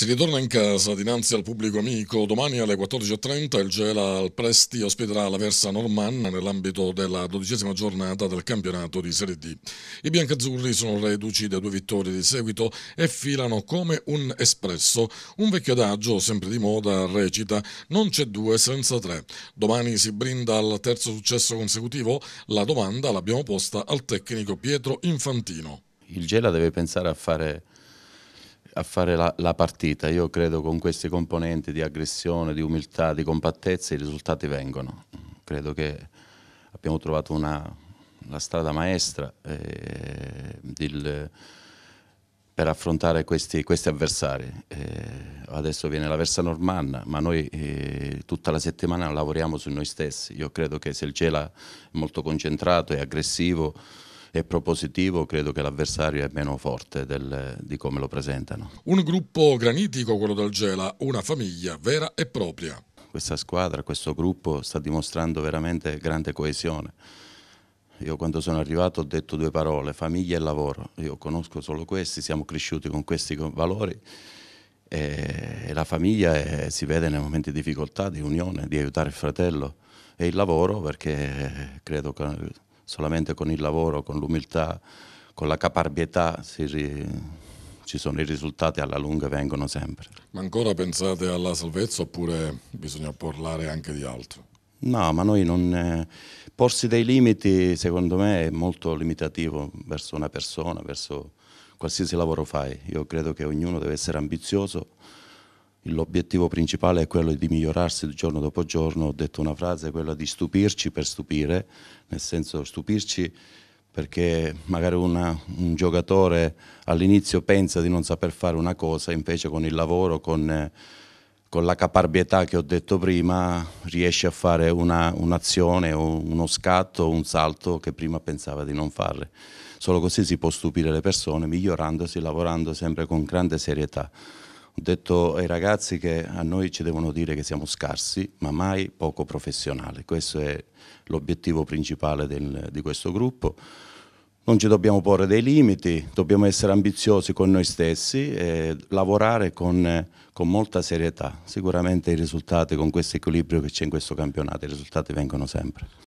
Si ritorna in casa dinanzi al pubblico amico. Domani alle 14.30 il Gela al Presti ospiterà la Versa Normanna nell'ambito della dodicesima giornata del campionato di Serie D. I biancazzurri sono reduci da due vittorie di seguito e filano come un espresso. Un vecchio adagio, sempre di moda, recita non c'è due senza tre. Domani si brinda al terzo successo consecutivo? La domanda l'abbiamo posta al tecnico Pietro Infantino. Il Gela deve pensare a fare a fare la, la, partita. Io credo con questi componenti di aggressione, di umiltà, di compattezza i risultati vengono. Credo che abbiamo trovato una, la strada maestra eh, del, per affrontare questi, questi avversari. Eh, adesso viene la Versa Normanna, ma noi eh, tutta la settimana lavoriamo su noi stessi. Io credo che se il Gela è molto concentrato e aggressivo, è propositivo, credo che l'avversario è meno forte del, di come lo presentano. Un gruppo granitico, quello del Gela, una famiglia vera e propria. Questa squadra, questo gruppo sta dimostrando veramente grande coesione. Io quando sono arrivato ho detto due parole, famiglia e lavoro. Io conosco solo questi, siamo cresciuti con questi valori e la famiglia è, eh, si vede nei momenti di difficoltà, di unione, di aiutare il fratello e il lavoro perché credo che solamente con il lavoro, con l'umiltà, con la caparbietà ri... ci sono i risultati alla lunga vengono sempre. Ma ancora pensate alla salvezza oppure bisogna parlare anche di altro? No, ma noi non... Eh, porsi dei limiti secondo me è molto limitativo verso una persona, verso qualsiasi lavoro fai. Io credo che ognuno deve essere ambizioso, l'obiettivo principale è quello di migliorarsi giorno dopo giorno, ho detto una frase, quella di stupirci per stupire, nel senso stupirci perché magari una, un giocatore all'inizio pensa di non saper fare una cosa, invece con il lavoro, con, con la caparbietà che ho detto prima, riesce a fare un'azione, uno scatto, un salto che prima pensava di non fare. Solo così si può stupire le persone, migliorandosi, lavorando sempre con grande serietà. Ho detto ai ragazzi che a noi ci devono dire che siamo scarsi, ma mai poco professionali. Questo è l'obiettivo principale del, di questo gruppo. Non ci dobbiamo porre dei limiti, dobbiamo essere ambiziosi con noi stessi e lavorare con, con molta serietà. Sicuramente i risultati, con questo equilibrio che c'è in questo campionato, i risultati vengono sempre.